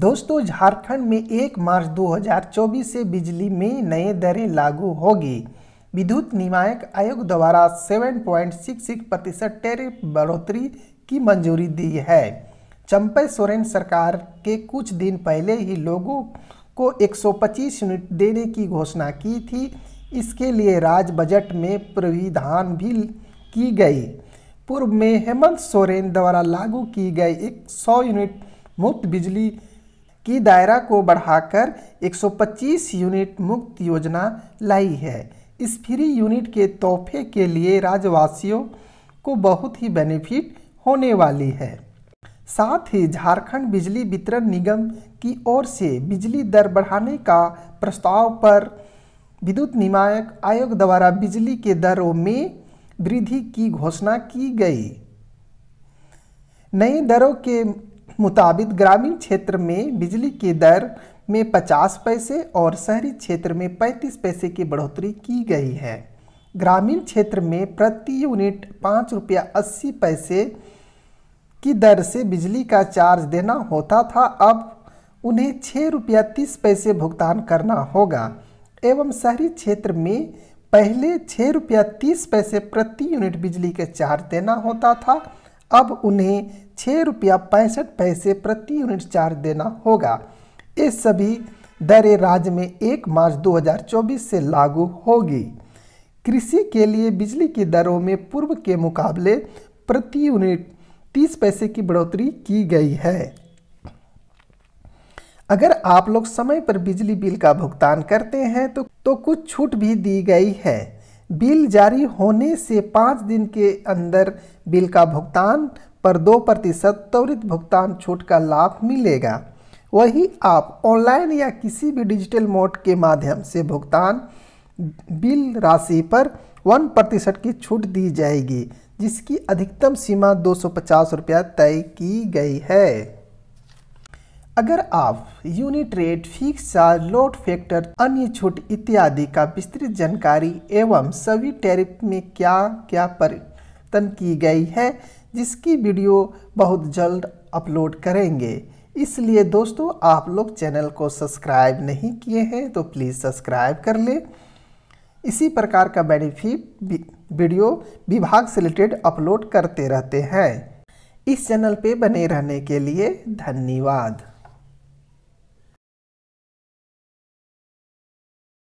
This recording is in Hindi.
दोस्तों झारखंड में एक मार्च 2024 से बिजली में नए दरें लागू होगी विद्युत निमायक आयोग द्वारा 7.66 प्रतिशत टेरिफ बढ़ोतरी की मंजूरी दी है चंपई सोरेन सरकार के कुछ दिन पहले ही लोगों को 125 यूनिट देने की घोषणा की थी इसके लिए राज्य बजट में प्रविधान भी की गई पूर्व में हेमंत सोरेन द्वारा लागू की गई 100 यूनिट मुफ्त बिजली की दायरा को बढ़ाकर 125 यूनिट मुक्त योजना लाई है इस फ्री यूनिट के तोहफे के लिए राज्यवासियों को बहुत ही बेनिफिट होने वाली है साथ ही झारखंड बिजली वितरण निगम की ओर से बिजली दर बढ़ाने का प्रस्ताव पर विद्युत निमायक आयोग द्वारा बिजली के दरों में वृद्धि की घोषणा की गई नई दरों के मुताबिक ग्रामीण क्षेत्र में बिजली की दर में 50 पैसे और शहरी क्षेत्र में 35 पैसे की बढ़ोतरी की गई है ग्रामीण क्षेत्र में प्रति यूनिट पाँच रुपया अस्सी पैसे की दर से बिजली का चार्ज देना होता था अब उन्हें छः रुपया तीस पैसे भुगतान करना होगा एवं शहरी क्षेत्र में पहले छः रुपया तीस पैसे प्रति यूनिट बिजली का चार्ज देना होता था अब उन्हें छः रुपया पैंसठ पैसे प्रति यूनिट चार्ज देना होगा ये सभी दरें राज्य में एक मार्च 2024 से लागू होगी कृषि के लिए बिजली की दरों में पूर्व के मुकाबले प्रति यूनिट 30 पैसे की बढ़ोतरी की गई है अगर आप लोग समय पर बिजली बिल का भुगतान करते हैं तो, तो कुछ छूट भी दी गई है बिल जारी होने से पाँच दिन के अंदर बिल का भुगतान पर दो प्रतिशत त्वरित भुगतान छूट का लाभ मिलेगा वही आप ऑनलाइन या किसी भी डिजिटल मोड के माध्यम से भुगतान बिल राशि पर वन प्रतिशत की छूट दी जाएगी जिसकी अधिकतम सीमा दो सौ पचास रुपया तय की गई है अगर आप unit rate fix charge load factor अन्य छूट इत्यादि का विस्तृत जानकारी एवं सभी टैरिफ में क्या क्या परिवर्तन की गई है जिसकी वीडियो बहुत जल्द अपलोड करेंगे इसलिए दोस्तों आप लोग चैनल को सब्सक्राइब नहीं किए हैं तो प्लीज़ सब्सक्राइब कर लें इसी प्रकार का बेनिफिट वीडियो विभाग से रिलेटेड अपलोड करते रहते हैं इस चैनल पे बने रहने के लिए धन्यवाद